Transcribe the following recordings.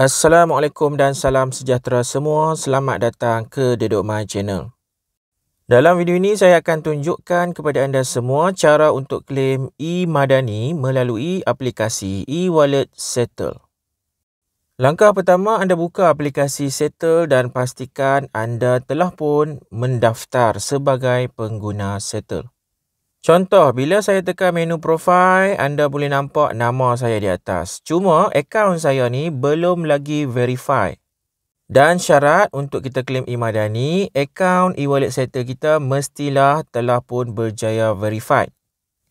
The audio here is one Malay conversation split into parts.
Assalamualaikum dan salam sejahtera semua. Selamat datang ke Dedok Mai Channel. Dalam video ini saya akan tunjukkan kepada anda semua cara untuk klaim e-Madani melalui aplikasi e-wallet Settle. Langkah pertama anda buka aplikasi Settle dan pastikan anda telah pun mendaftar sebagai pengguna Settle. Contoh, bila saya tekan menu profil, anda boleh nampak nama saya di atas. Cuma, akaun saya ni belum lagi verify. Dan syarat untuk kita claim imadani, akaun e-wallet setter kita mestilah telah pun berjaya verify.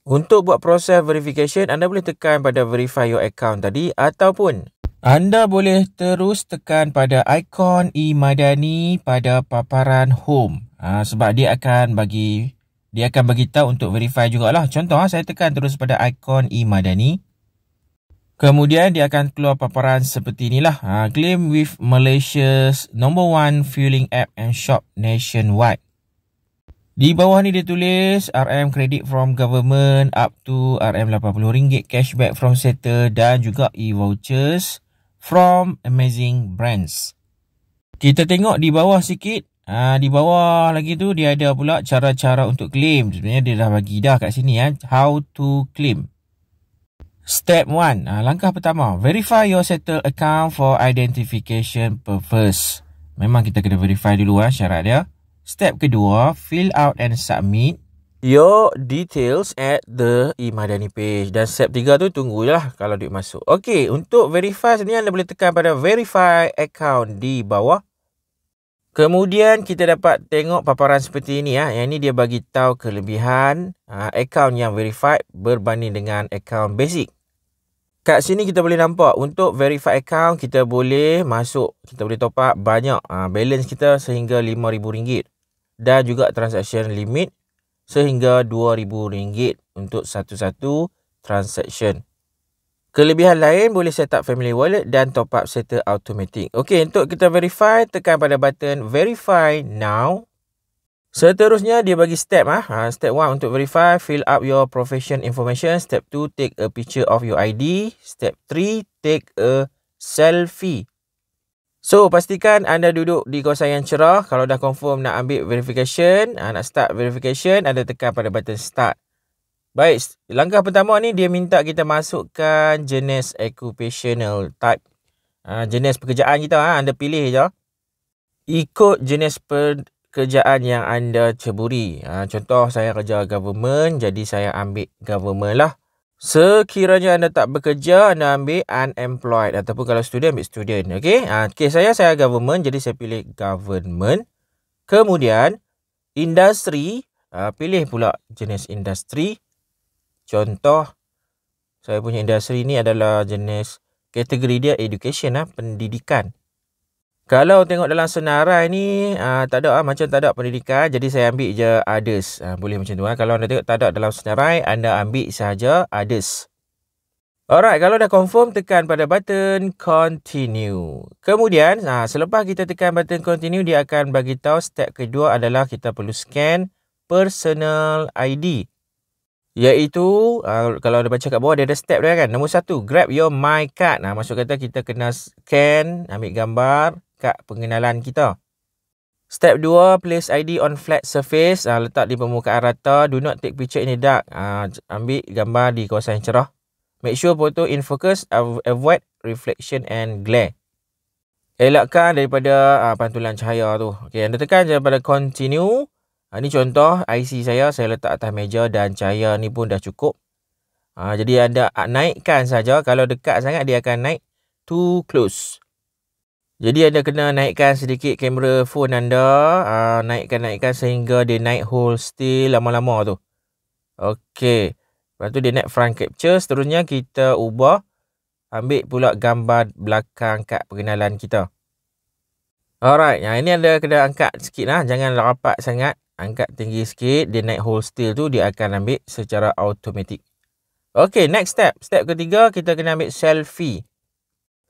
Untuk buat proses verification, anda boleh tekan pada verify your account tadi ataupun anda boleh terus tekan pada ikon e-madani pada paparan home. Ha, sebab dia akan bagi dia akan beritahu untuk verify jugalah. Contoh, ha, saya tekan terus pada ikon e-madani. Kemudian, dia akan keluar paparan seperti inilah. Ha, claim with Malaysia's number one fueling app and shop nationwide. Di bawah ni dia tulis RM credit from government up to RM80 cashback from setter dan juga e-vouchers from amazing brands. Kita tengok di bawah sikit Ha, di bawah lagi tu dia ada pula cara-cara untuk claim. Sebenarnya dia dah bagi dah kat sini. Ha. How to claim. Step 1. Ha, langkah pertama. Verify your settled account for identification purpose. Memang kita kena verify dulu ha, syarat dia. Step kedua. Fill out and submit. Your details at the Imadani page. Dan step tiga tu tunggulah kalau duit masuk. Okay. Untuk verify sendiri anda boleh tekan pada verify account di bawah. Kemudian kita dapat tengok paparan seperti ini ya. Yang ini dia bagi tahu kelebihan account ah, yang verified berbanding dengan account basic. Kat sini kita boleh nampak untuk verified account kita boleh masuk, kita boleh top up banyak ah, balance kita sehingga RM5,000 dan juga transaction limit sehingga RM2,000 untuk satu-satu transaction. Kelebihan lain boleh set up family wallet dan top up serta automatic. Okey, untuk kita verify, tekan pada button verify now. Seterusnya, dia bagi step. ah ha. Step 1 untuk verify, fill up your profession information. Step 2, take a picture of your ID. Step 3, take a selfie. So, pastikan anda duduk di kawasan yang cerah. Kalau dah confirm nak ambil verification, ha, nak start verification, anda tekan pada button start. Baik, langkah pertama ni dia minta kita masukkan jenis occupational type. Ha, jenis pekerjaan kita, ha, anda pilih je. Ikut jenis pekerjaan yang anda ceburi. Ha, contoh, saya kerja government, jadi saya ambil government lah. Sekiranya anda tak bekerja, anda ambil unemployed. Ataupun kalau student, ambil student. Okay? Ha, okay, saya saya government, jadi saya pilih government. Kemudian, industri. Ha, pilih pula jenis industri. Contoh, saya punya industri ni adalah jenis kategori dia education, ha, pendidikan. Kalau tengok dalam senarai ni, aa, ah, tak ada ha, macam tak ada pendidikan. Jadi, saya ambil je others. boleh macam tu. Ha. Kalau anda tengok tak ada dalam senarai, anda ambil sahaja others. Alright, kalau dah confirm, tekan pada button continue. Kemudian, ha, selepas kita tekan button continue, dia akan bagi tahu step kedua adalah kita perlu scan personal ID. Iaitu uh, kalau ada baca kat bawah dia ada step dia kan. Nombor satu, grab your my card. Nah, maksud kata kita kena scan, ambil gambar kad pengenalan kita. Step 2, place ID on flat surface. Uh, letak di permukaan rata. Do not take picture in the dark. Uh, ambil gambar di kawasan yang cerah. Make sure photo in focus. Avoid reflection and glare. Elakkan daripada uh, pantulan cahaya tu. Okay, anda tekan je pada continue. Ha, ni contoh IC saya, saya letak atas meja dan cahaya ni pun dah cukup. Ha, jadi anda naikkan saja. Kalau dekat sangat dia akan naik too close. Jadi anda kena naikkan sedikit kamera phone anda. Ha, naikkan-naikkan sehingga dia naik whole still lama-lama tu. Okey. Lepas tu dia naik front capture. Seterusnya kita ubah. Ambil pula gambar belakang kad perkenalan kita. Alright. Yang ha, ini anda kena angkat sikit lah. Jangan rapat sangat angkat tinggi sikit, dia naik hold still tu, dia akan ambil secara automatik. Okay, next step. Step ketiga, kita kena ambil selfie.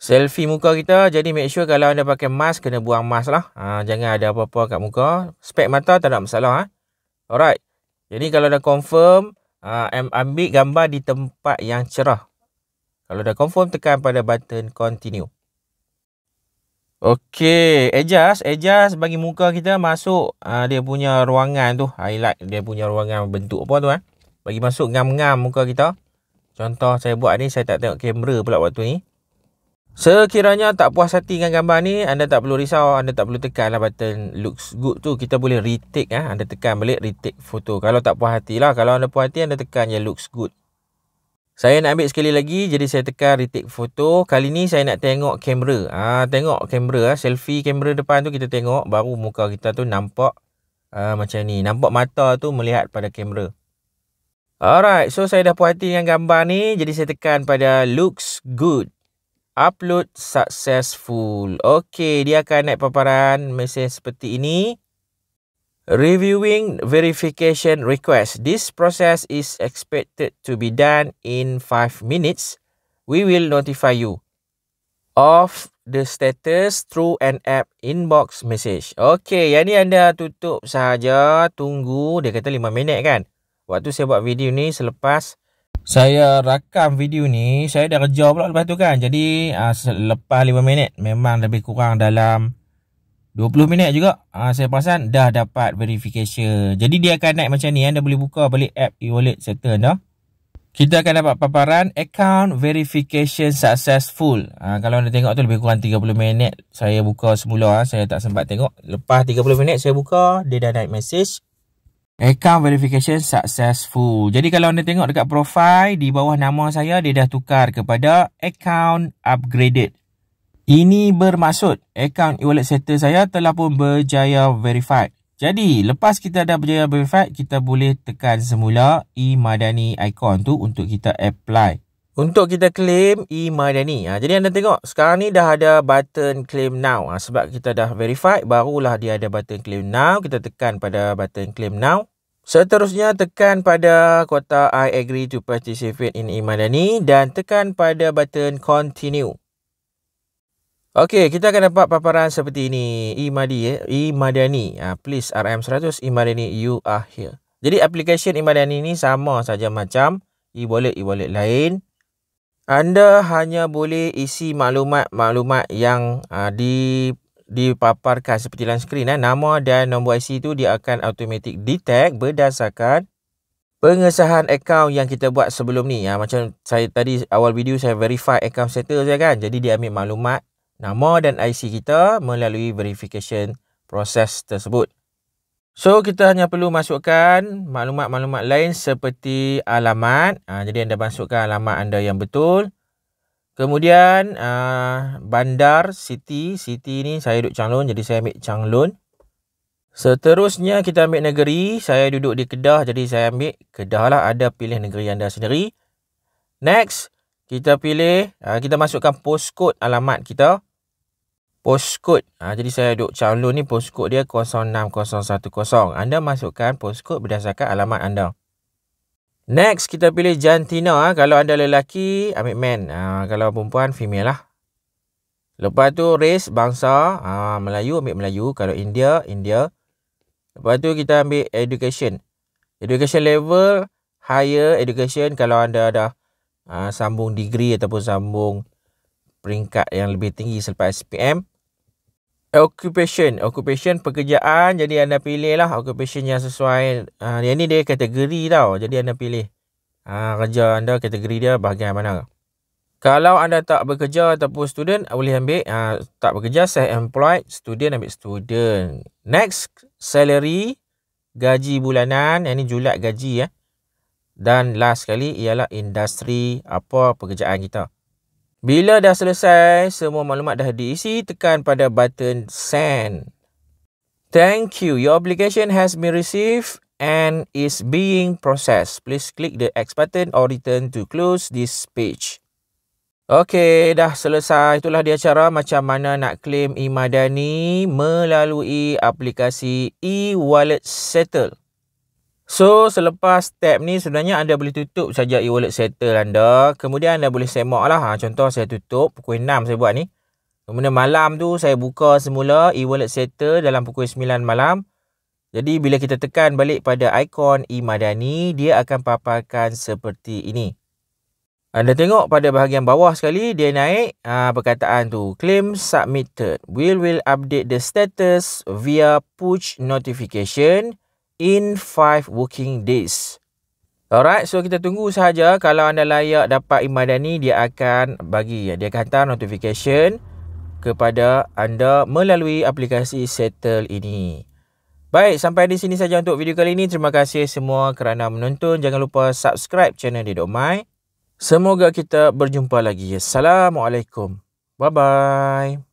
Selfie muka kita, jadi make sure kalau anda pakai mask, kena buang mask lah. Ha, jangan ada apa-apa kat muka. Spek mata tak ada masalah. Eh? Alright. Jadi kalau dah confirm, uh, ambil gambar di tempat yang cerah. Kalau dah confirm, tekan pada button continue. Okey, adjust, adjust bagi muka kita masuk uh, dia punya ruangan tu. Highlight dia punya ruangan bentuk apa tu eh. Bagi masuk ngam-ngam muka kita. Contoh saya buat ni, saya tak tengok kamera pula waktu ni. Sekiranya tak puas hati dengan gambar ni, anda tak perlu risau. Anda tak perlu tekan button looks good tu. Kita boleh retake. Eh. Anda tekan balik retake foto. Kalau tak puas hati lah. Kalau anda puas hati, anda tekan je looks good. Saya nak ambil sekali lagi. Jadi saya tekan retake foto. Kali ni saya nak tengok kamera. Ha, tengok kamera. Ah, selfie kamera depan tu kita tengok. Baru muka kita tu nampak ha, macam ni. Nampak mata tu melihat pada kamera. Alright. So saya dah puas hati dengan gambar ni. Jadi saya tekan pada looks good. Upload successful. Okay. Dia akan naik paparan mesin seperti ini. Reviewing verification request. This process is expected to be done in 5 minutes. We will notify you of the status through an app inbox message. Okay, yang ni anda tutup sahaja. Tunggu, dia kata 5 minit kan? Waktu saya buat video ni selepas saya rakam video ni, saya dah kerja pula lepas tu kan? Jadi, ah, selepas 5 minit memang lebih kurang dalam 20 minit juga ha, saya perasan dah dapat verification. Jadi dia akan naik macam ni. Anda eh. boleh buka balik app e-wallet serta anda. Kita akan dapat paparan account verification successful. Ha, kalau anda tengok tu lebih kurang 30 minit saya buka semula. Ha. Saya tak sempat tengok. Lepas 30 minit saya buka dia dah naik message. Account verification successful. Jadi kalau anda tengok dekat profile di bawah nama saya dia dah tukar kepada account upgraded. Ini bermaksud akaun e-wallet setter saya telah pun berjaya verified. Jadi, lepas kita dah berjaya verified, kita boleh tekan semula e-madani icon tu untuk kita apply. Untuk kita claim e-madani. Ha, jadi, anda tengok sekarang ni dah ada button claim now. Ha, sebab kita dah verified, barulah dia ada button claim now. Kita tekan pada button claim now. Seterusnya, tekan pada kotak I agree to participate in e-madani dan tekan pada button continue. Okey, kita akan dapat paparan seperti ini. E-Madi, eh? E-Madani. Ah, please, RM100, E-Madani, you are here. Jadi, aplikasi E-Madani ini sama saja macam e-wallet, e-wallet lain. Anda hanya boleh isi maklumat-maklumat yang uh, di dipaparkan seperti dalam skrin. Eh? Nama dan nombor IC itu dia akan automatic detect berdasarkan pengesahan akaun yang kita buat sebelum ni. Ya, macam saya tadi awal video saya verify account settle saya kan. Jadi dia ambil maklumat nama dan IC kita melalui verification proses tersebut. So, kita hanya perlu masukkan maklumat-maklumat lain seperti alamat. Ha, jadi, anda masukkan alamat anda yang betul. Kemudian, ha, bandar, city. City ni saya duduk Changlun. Jadi, saya ambil Changlun. Seterusnya, kita ambil negeri. Saya duduk di Kedah. Jadi, saya ambil Kedah lah. Ada pilih negeri anda sendiri. Next, kita pilih. Ha, kita masukkan postcode alamat kita postcode. Ha, jadi saya duk calon ni postcode dia 06010. Anda masukkan postcode berdasarkan alamat anda. Next kita pilih jantina. Ha. Kalau anda lelaki, ambil man. Ha, kalau perempuan, female lah. Lepas tu race, bangsa. Ha, Melayu, ambil Melayu. Kalau India, India. Lepas tu kita ambil education. Education level, higher education. Kalau anda ada ha, sambung degree ataupun sambung peringkat yang lebih tinggi selepas SPM occupation occupation pekerjaan jadi anda pilih lah occupation yang sesuai uh, yang ni dia kategori tau jadi anda pilih uh, kerja anda kategori dia bahagian mana kalau anda tak bekerja ataupun student boleh ambil uh, tak bekerja saya employed student ambil student next salary gaji bulanan yang ni julat gaji ya eh. dan last sekali ialah industri apa pekerjaan kita bila dah selesai, semua maklumat dah diisi, tekan pada button send. Thank you. Your application has been received and is being processed. Please click the X button or return to close this page. Okey, dah selesai. Itulah dia cara macam mana nak claim e-madani melalui aplikasi e-wallet settle. So selepas tab ni sebenarnya anda boleh tutup saja e-wallet settle anda. Kemudian anda boleh semak lah. Ha, contoh saya tutup pukul 6 saya buat ni. Kemudian malam tu saya buka semula e-wallet settle dalam pukul 9 malam. Jadi bila kita tekan balik pada ikon e-madani, dia akan paparkan seperti ini. Anda tengok pada bahagian bawah sekali, dia naik ha, perkataan tu. Claim submitted. We will update the status via push notification in 5 working days. Alright, so kita tunggu sahaja kalau anda layak dapat email ini dia akan bagi dia akan hantar notification kepada anda melalui aplikasi Settle ini. Baik, sampai di sini saja untuk video kali ini. Terima kasih semua kerana menonton. Jangan lupa subscribe channel Dedok Mai. Semoga kita berjumpa lagi. Assalamualaikum. Bye-bye.